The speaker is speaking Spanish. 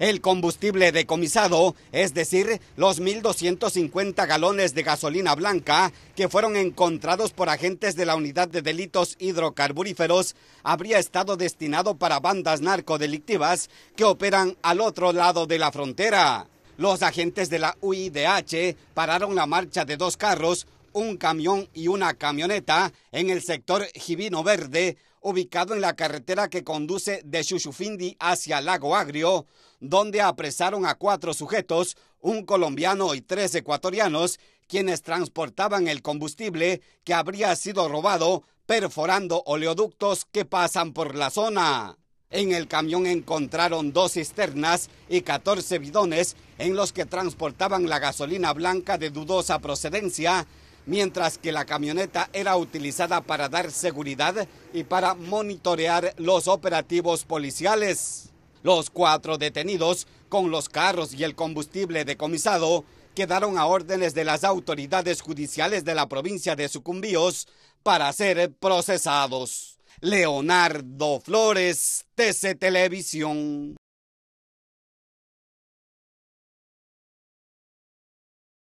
El combustible decomisado, es decir, los 1.250 galones de gasolina blanca que fueron encontrados por agentes de la Unidad de Delitos Hidrocarburíferos, habría estado destinado para bandas narcodelictivas que operan al otro lado de la frontera. Los agentes de la UIDH pararon la marcha de dos carros un camión y una camioneta en el sector Jivino Verde, ubicado en la carretera que conduce de Chuchufindi hacia Lago Agrio, donde apresaron a cuatro sujetos, un colombiano y tres ecuatorianos, quienes transportaban el combustible que habría sido robado perforando oleoductos que pasan por la zona. En el camión encontraron dos cisternas y 14 bidones en los que transportaban la gasolina blanca de dudosa procedencia, mientras que la camioneta era utilizada para dar seguridad y para monitorear los operativos policiales. Los cuatro detenidos, con los carros y el combustible decomisado, quedaron a órdenes de las autoridades judiciales de la provincia de Sucumbíos para ser procesados. Leonardo Flores, TC Televisión.